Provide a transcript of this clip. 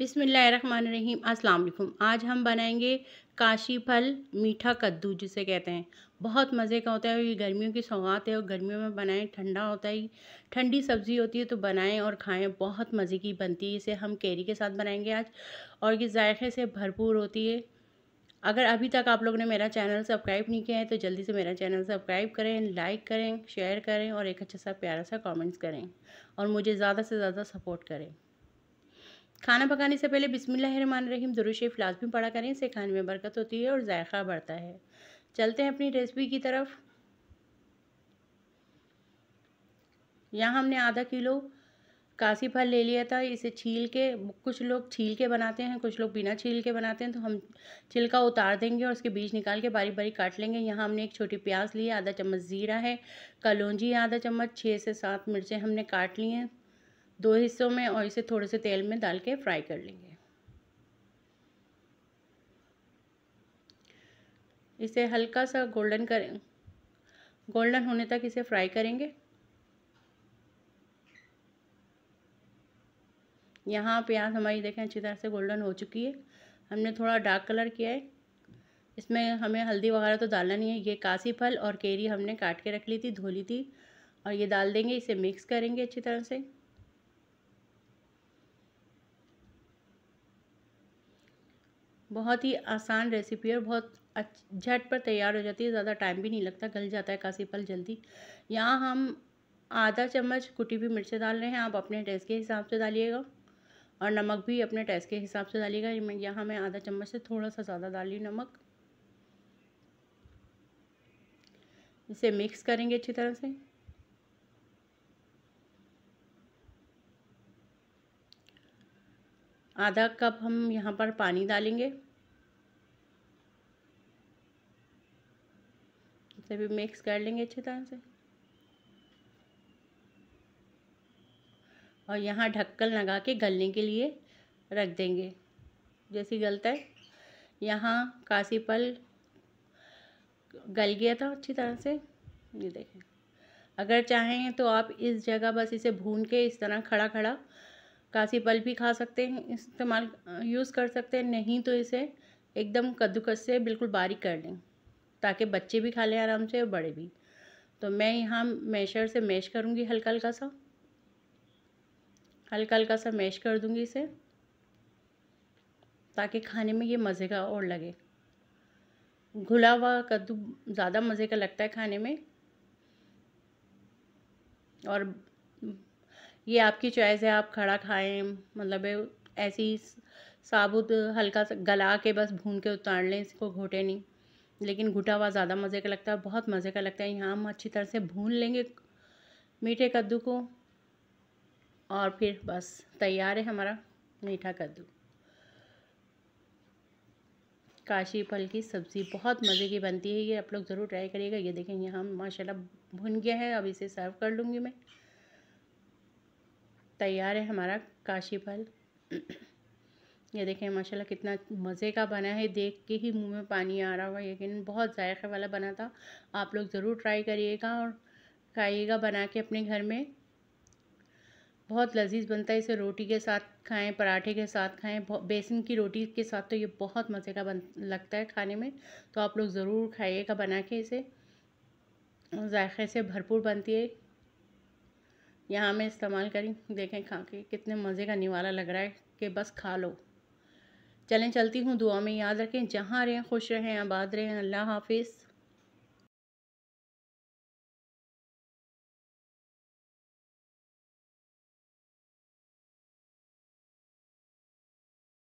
बिसमीम् अस्सलाम आज हम बनाएंगे काशी फल मीठा कद्दू जिसे कहते हैं बहुत मज़े का होता है ये गर्मियों की सौगात है और गर्मियों में बनाएं ठंडा होता है ठंडी सब्ज़ी होती है तो बनाएं और खाएं बहुत मज़े की बनती है इसे हम कैरी के साथ बनाएंगे आज और ये जायक़े से भरपूर होती है अगर अभी तक आप लोग ने मेरा चैनल सब्सक्राइब नहीं किया है तो जल्दी से मेरा चैनल सब्सक्राइब करें लाइक करें शेयर करें और एक अच्छा सा प्यारा सा कॉमेंट्स करें और मुझे ज़्यादा से ज़्यादा सपोर्ट करें खाना पकाने से पहले बिसमीम ज़रूर शेफ लाजमी पड़ा करें इसे खाने में बरकत होती है और ज़ायक़ा बढ़ता है चलते हैं अपनी रेसिपी की तरफ यहाँ हमने आधा किलो कासी फल ले लिया था इसे छील के कुछ लोग छील के बनाते हैं कुछ लोग बिना छील के बनाते हैं तो हम छिलका उतार देंगे और उसके बीज निकाल के बारी बारी काट लेंगे यहाँ हमने एक छोटी प्याज ली आधा चम्मच ज़ीरा है कलौजी आधा चम्मच छः से सात मिर्चें हमने काट ली हैं दो हिस्सों में और इसे थोड़े से तेल में डाल के फ्राई कर लेंगे इसे हल्का सा गोल्डन करें गोल्डन होने तक इसे फ्राई करेंगे यहाँ प्याज हमारी देखें अच्छी तरह से गोल्डन हो चुकी है हमने थोड़ा डार्क कलर किया है इसमें हमें हल्दी वगैरह तो डालना नहीं है ये कासी फल और केरी हमने काट के रख ली थी धो ली थी और ये डाल देंगे इसे मिक्स करेंगे अच्छी तरह से बहुत ही आसान रेसिपी और बहुत झट पर तैयार हो जाती है ज़्यादा टाइम भी नहीं लगता गल जाता है कासी फल जल्दी यहाँ हम आधा चम्मच कुटी हुई मिर्चें डाल रहे हैं आप अपने टेस्ट के हिसाब से डालिएगा और नमक भी अपने टेस्ट के हिसाब से डालिएगा यहाँ मैं आधा चम्मच से थोड़ा सा ज़्यादा डाल ली नमक इसे मिक्स करेंगे अच्छी तरह से आधा कप हम यहाँ पर पानी डालेंगे इसे भी मिक्स कर लेंगे अच्छी तरह से और यहाँ ढक्कन लगा के गलने के लिए रख देंगे जैसे गलता है यहाँ काशी पल गल गया था अच्छी तरह से ये देखें अगर चाहें तो आप इस जगह बस इसे भून के इस तरह खड़ा खड़ा काशी पल भी खा सकते हैं इस्तेमाल यूज़ कर सकते हैं नहीं तो इसे एकदम कद्दूकस से बिल्कुल बारीक कर लें ताकि बच्चे भी खा लें आराम से और बड़े भी तो मैं यहाँ मैशर से मैश करूँगी हल्का हल्का सा हल्का हल्का सा मैश कर दूँगी इसे ताकि खाने में ये मज़े का और लगे घुला हुआ कद्दू ज़्यादा मज़े का लगता है खाने में और ये आपकी चॉइस है आप खड़ा खाएं मतलब ऐसी साबुत हल्का सा गला के बस भून के उतार लें इसको घोटे नहीं लेकिन घुटा हुआ ज़्यादा मज़े का लगता है बहुत मज़े का लगता है यहाँ हम अच्छी तरह से भून लेंगे मीठे कद्दू को और फिर बस तैयार है हमारा मीठा कद्दू काशी फल की सब्ज़ी बहुत मज़े की बनती है ये आप लोग ज़रूर ट्राई करिएगा ये देखें यहाँ माशाल्लाह भुन गया है अब इसे सर्व कर लूँगी मैं तैयार है हमारा काशी फल ये देखें माशाल्लाह कितना मज़े का बना है देख के ही मुंह में पानी आ रहा होगा यकीन बहुत जायके वाला बना था आप लोग ज़रूर ट्राई करिएगा और खाइएगा बना के अपने घर में बहुत लजीज बनता है इसे रोटी के साथ खाएं पराठे के साथ खाएं बेसन की रोटी के साथ तो ये बहुत मज़े का बन लगता है खाने में तो आप लोग ज़रूर खाइएगा बना के इसे जायके से भरपूर बनती है यहाँ मैं इस्तेमाल करी देखें खा के कितने मज़े का निवाला लग रहा है कि बस खा लो चलें चलती हूँ दुआ में याद रखें जहाँ रहें खुश रहें आबाद रहें अल्लाह हाफिज़